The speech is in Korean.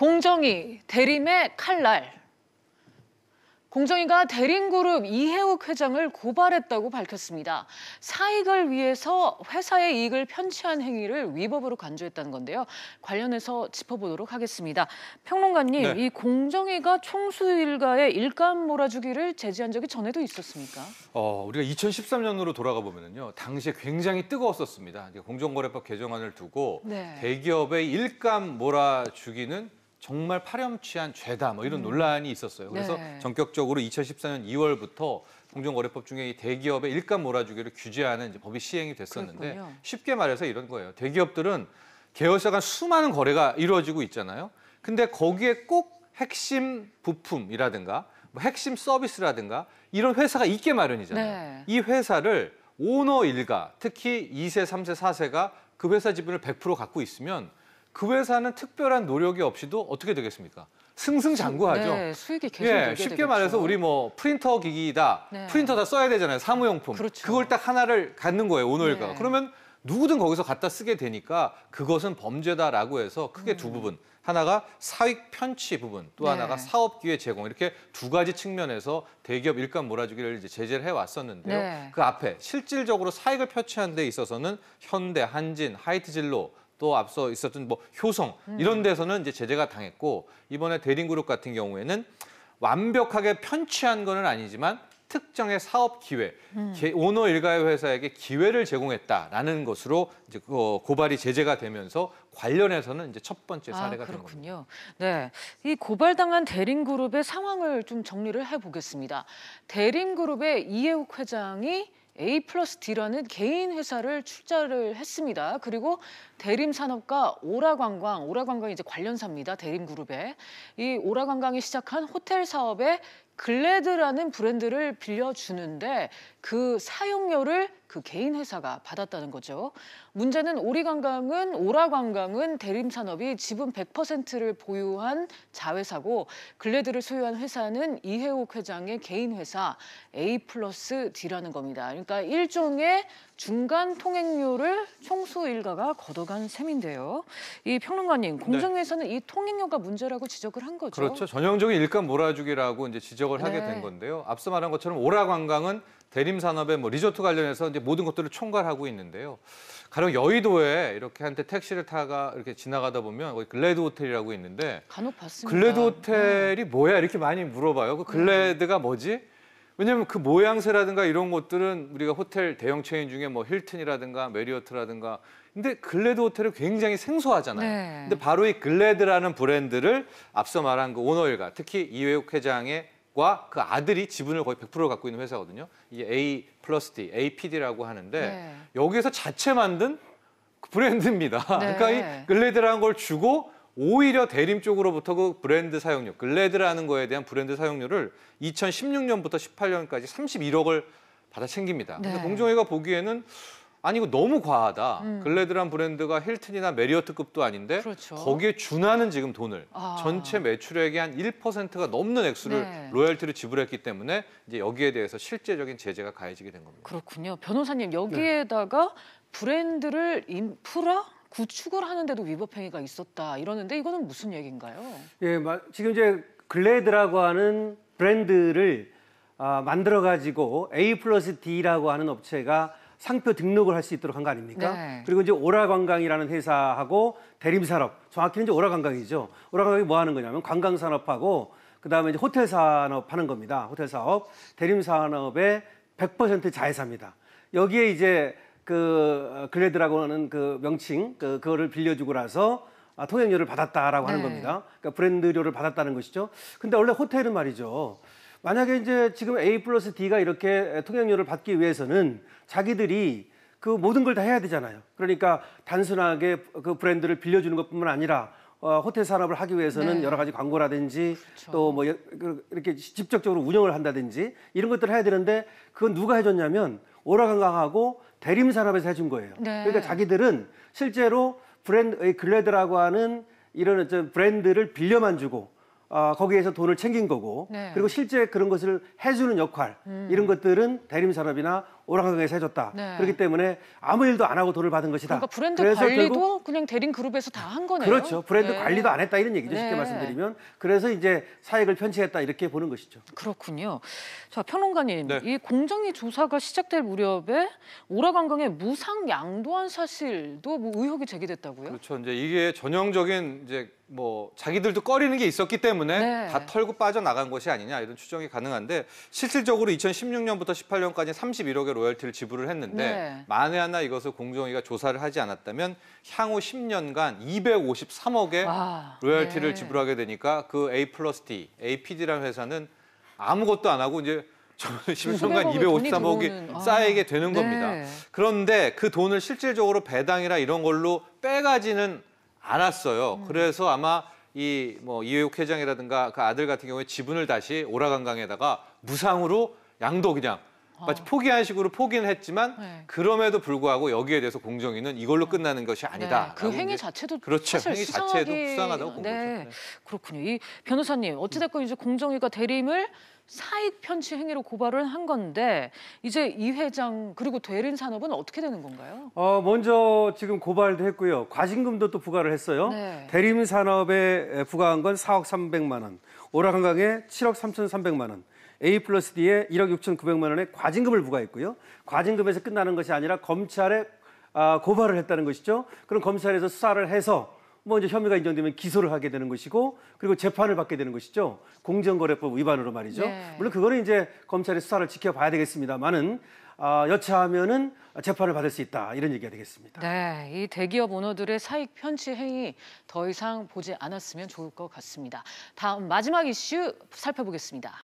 공정이 대림의 칼날. 공정위가 대림그룹 이해욱 회장을 고발했다고 밝혔습니다. 사익을 위해서 회사의 이익을 편취한 행위를 위법으로 간주했다는 건데요. 관련해서 짚어보도록 하겠습니다. 평론가님, 네. 이 공정위가 총수일가의 일감 몰아주기를 제지한 적이 전에도 있었습니까? 어, 우리가 2013년으로 돌아가 보면요, 당시에 굉장히 뜨거웠었습니다. 공정거래법 개정안을 두고 네. 대기업의 일감 몰아주기는 정말 파렴치한 죄다 뭐 이런 음. 논란이 있었어요. 그래서 네. 전격적으로 2014년 2월부터 공정거래법 중에 이 대기업의 일감 몰아주기를 규제하는 법이 시행이 됐었는데 그렇군요. 쉽게 말해서 이런 거예요. 대기업들은 계열사 간 수많은 거래가 이루어지고 있잖아요. 근데 거기에 꼭 핵심 부품이라든가 뭐 핵심 서비스라든가 이런 회사가 있게 마련이잖아요. 네. 이 회사를 오너 일가, 특히 2세, 3세, 4세가 그 회사 지분을 100% 갖고 있으면 그 회사는 특별한 노력이 없이도 어떻게 되겠습니까? 승승장구하죠. 네, 수익이 계속 예, 쉽게 되겠죠. 말해서 우리 뭐 프린터 기기다. 이 네. 프린터 다 써야 되잖아요. 사무용품. 그렇죠. 그걸딱 하나를 갖는 거예요. 오늘가. 네. 그러면 누구든 거기서 갖다 쓰게 되니까 그것은 범죄다라고 해서 크게 두 음. 부분. 하나가 사익 편취 부분, 또 네. 하나가 사업 기회 제공 이렇게 두 가지 측면에서 대기업 일감 몰아주기를 이제 제재를 해 왔었는데요. 네. 그 앞에 실질적으로 사익을 펼치는 데 있어서는 현대, 한진, 하이트진로 또 앞서 있었던 뭐 효성 음. 이런 데서는 이제 제재가 당했고 이번에 대림그룹 같은 경우에는 완벽하게 편취한 거는 아니지만 특정의 사업 기회, 음. 오너 일가의 회사에게 기회를 제공했다라는 것으로 이제 그, 어, 고발이 제재가 되면서 관련해서는 이제 첫 번째 아, 사례가 아, 그렇군요. 네, 이 고발당한 대림그룹의 상황을 좀 정리를 해보겠습니다. 대림그룹의 이해욱 회장이 A 플러스 D라는 개인 회사를 출자를 했습니다. 그리고 대림산업과 오라관광, 오라관광이 이제 관련사입니다. 대림그룹에. 이 오라관광이 시작한 호텔 사업에 글래드라는 브랜드를 빌려주는데 그 사용료를 그 개인 회사가 받았다는 거죠. 문제는 오리관광은 오라관광은 대림산업이 지분 100%를 보유한 자회사고 글래드를 소유한 회사는 이해옥 회장의 개인 회사 A 플러스 D라는 겁니다. 그러니까 일종의 중간 통행료를 총수 일가가 걷어간 셈인데요. 이 평론가님 공정위에서는 네. 이 통행료가 문제라고 지적을 한 거죠. 그렇죠. 전형적인 일감 몰아주기라고 이제 지적 노력을 네. 하게 된 네. 건데요. 앞서 말한 것처럼 오라관광은 대림 산업의 뭐 리조트 관련해서 이제 모든 것들을 총괄하고 있는데요. 가령 여의도에 이렇게 한테 택시를 타가 이렇게 지나가다 보면 거기 글래드 호텔이라고 있는데 간혹 봤습니다. 글래드 네. 호텔이 음. 뭐야 이렇게 많이 물어봐요. 그 글래드가 뭐지? 왜냐하면 그 모양새라든가 이런 것들은 우리가 호텔 대형 체인 중에 뭐 힐튼이라든가 메리어트라든가 근데 글래드 호텔은 굉장히 생소하잖아요. 네. 근데 바로 이 글래드라는 브랜드를 앞서 말한 그 오너 일가 특히 이회욱 회장의 과그 아들이 지분을 거의 100% 갖고 있는 회사거든요. 이게 A 플러스 D, APD라고 하는데 네. 여기에서 자체 만든 그 브랜드입니다. 네. 그러니까 이 글레드라는 걸 주고 오히려 대림 쪽으로부터 그 브랜드 사용료, 글레드라는 거에 대한 브랜드 사용료를 2016년부터 18년까지 31억을 받아 챙깁니다. 네. 근데 공정회가 보기에는 아니 이거 너무 과하다. 음. 글래드란 브랜드가 힐튼이나 메리어트급도 아닌데 그렇죠. 거기에 준하는 지금 돈을 아. 전체 매출액의 한 1%가 넘는 액수를 네. 로열티를 지불했기 때문에 이제 여기에 대해서 실제적인 제재가 가해지게 된 겁니다. 그렇군요. 변호사님 여기에다가 네. 브랜드를 인프라 구축을 하는데도 위법 행위가 있었다 이러는데 이거는 무슨 얘기인가요? 예, 지금 이제 글래드라고 하는 브랜드를 아, 만들어 가지고 A 플러스 D라고 하는 업체가 상표 등록을 할 수 있도록 한 거 아닙니까? 네. 그리고 이제 오라관광이라는 회사하고 대림산업, 정확히는 이제 오라관광이죠. 오라관광이 뭐 하는 거냐면 관광산업하고 그다음에 이제 호텔 산업 하는 겁니다. 호텔 사업, 대림 산업의 100% 자회사입니다. 여기에 이제 그 어, 글래드라고는 하그 명칭 그 그거를 빌려주고 나서 아, 통행료를 받았다라고 네. 하는 겁니다. 그러니까 브랜드료를 받았다는 것이죠. 근데 원래 호텔은 말이죠. 만약에 이제 지금 A 플러스 D가 이렇게 통행료를 받기 위해서는 자기들이 그 모든 걸 다 해야 되잖아요. 그러니까 단순하게 그 브랜드를 빌려주는 것뿐만 아니라 어, 호텔 산업을 하기 위해서는 네. 여러 가지 광고라든지 그렇죠. 또뭐 그, 이렇게 직접적으로 운영을 한다든지 이런 것들을 해야 되는데 그건 누가 해줬냐면 오라강강하고 대림 산업에서 해준 거예요. 네. 그러니까 자기들은 실제로 브랜드 의 글래드라고 하는 이런 브랜드를 빌려만 주고 어, 거기에서 돈을 챙긴 거고 네. 그리고 실제 그런 것을 해주는 역할 음. 이런 것들은 대림산업이나 오락강에서 해줬다. 네. 그렇기 때문에 아무 일도 안 하고 돈을 받은 것이다. 그러니까 브랜드 관리도 그냥 대림 그룹에서 다 한 거네요. 그렇죠. 브랜드 네. 관리도 안 했다 이런 얘기죠. 쉽게 네. 말씀드리면 그래서 이제 사익을 편취했다 이렇게 보는 것이죠. 그렇군요. 자 평론가님, 네. 이 공정위 조사가 시작될 무렵에 오락관광의 무상 양도한 사실도 뭐 의혹이 제기됐다고요? 그렇죠. 이제 이게 전형적인 이제 뭐 자기들도 꺼리는 게 있었기 때문에 네. 다 털고 빠져나간 것이 아니냐 이런 추정이 가능한데 실질적으로 2016년부터 18년까지 31억의 로열티를 지불을 했는데 네. 만에 하나 이것을 공정위가 조사를 하지 않았다면 향후 10년간 253억의 와, 로열티를 네. 지불하게 되니까 그 A 플러스 D, APD라는 회사는 아무것도 안 하고 이제 1 0년간 253억이 쌓이게 되는 네. 겁니다. 그런데 그 돈을 실질적으로 배당이나 이런 걸로 빼가지는 않았어요. 음. 그래서 아마 이 뭐 이회욱 회장이라든가 그 아들 같은 경우에 지분을 다시 오라강강에다가 무상으로 양도 그냥 아. 마치 포기한 식으로 포기는 했지만 네. 그럼에도 불구하고 여기에 대해서 공정위는 이걸로 네. 끝나는 것이 아니다. 네. 그 그렇죠. 행위 자체도 그렇죠. 행위 수상하게... 자체도 불쌍하다고 본 네. 거죠. 네. 그렇군요. 이 변호사님 어찌됐건 이제 공정위가 대림을 사익 편취 행위로 고발을 한 건데 이제 이 회장 그리고 대림 산업은 어떻게 되는 건가요? 어 먼저 지금 고발도 했고요. 과징금도 또 부과를 했어요. 네. 대림 산업에 부과한 건 4억 3백만 원, 오락한강에 7억 3,300만 원. A 플러스 D에 1억 6천9백만 원의 과징금을 부과했고요. 과징금에서 끝나는 것이 아니라 검찰에 아, 고발을 했다는 것이죠. 그럼 검찰에서 수사를 해서 뭐 이제 혐의가 인정되면 기소를 하게 되는 것이고 그리고 재판을 받게 되는 것이죠. 공정거래법 위반으로 말이죠. 네. 물론 그거는 이제 검찰의 수사를 지켜봐야 되겠습니다만은 아, 여차하면은 재판을 받을 수 있다 이런 얘기가 되겠습니다. 네, 이 대기업 오너들의 사익 편취 행위 더 이상 보지 않았으면 좋을 것 같습니다. 다음 마지막 이슈 살펴보겠습니다.